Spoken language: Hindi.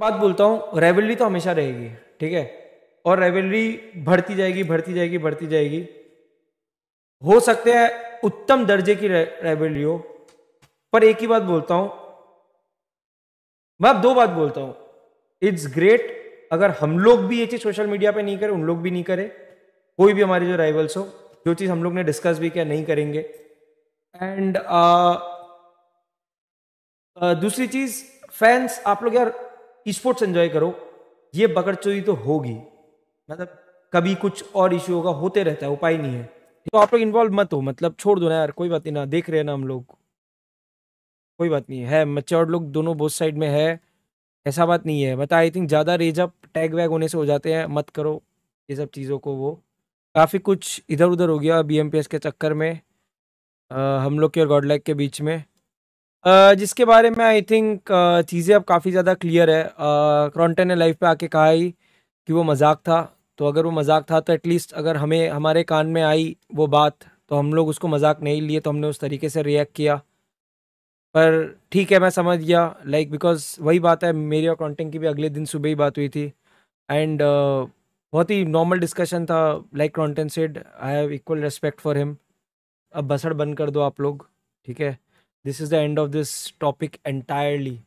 बात बोलता हूँ रेवलरी तो हमेशा रहेगी ठीक है और रेवलरी बढ़ती जाएगी बढ़ती जाएगी बढ़ती जाएगी हो सकते हैं उत्तम दर्जे की रेवलरी हो पर एक ही बात बोलता हूँ मैं अब दो बात बोलता हूँ इट्स ग्रेट अगर हम लोग भी ये चीज़ सोशल मीडिया पे नहीं करें उन लोग भी नहीं करें कोई भी हमारे जो राइवल्स हो जो चीज़ हम लोग ने डिस्कस भी किया नहीं करेंगे एंड uh, uh, दूसरी चीज़ फैंस आप लोग यार स्पोर्ट्स एंजॉय करो ये बकर चोरी तो होगी मतलब कभी कुछ और इश्यू होगा होते रहता है उपाय नहीं है तो आप लोग इन्वॉल्व मत हो मतलब छोड़ दो ना यार कोई बात नहीं ना देख रहे हैं ना हम लोग कोई बात नहीं है मच्योर लोग दोनों बोथ साइड में है ऐसा बात नहीं है बता आई थिंक ज़्यादा रेजअप टैग वैग होने से हो जाते हैं मत करो ये सब चीज़ों को वो काफ़ी कुछ इधर उधर हो गया बी के चक्कर में आ, हम लोग के और गॉडलैग के बीच में जिसके बारे में आई थिंक चीज़ें अब काफ़ी ज़्यादा क्लियर है क्रॉन्टन ने लाइफ पे आके कहा ही कि वो मजाक था तो अगर वो मजाक था तो एटलीस्ट अगर हमें हमारे कान में आई वो बात तो हम लोग उसको मजाक नहीं लिए तो हमने उस तरीके से रिएक्ट किया पर ठीक है मैं समझ गया लाइक बिकॉज वही बात है मेरी और क्रॉन्टन की भी अगले दिन सुबह ही बात हुई थी एंड uh, बहुत ही नॉर्मल डिस्कशन था like Cronton said I have equal respect for him अब बसड़ बंद कर दो आप लोग ठीक है this is the end of this topic entirely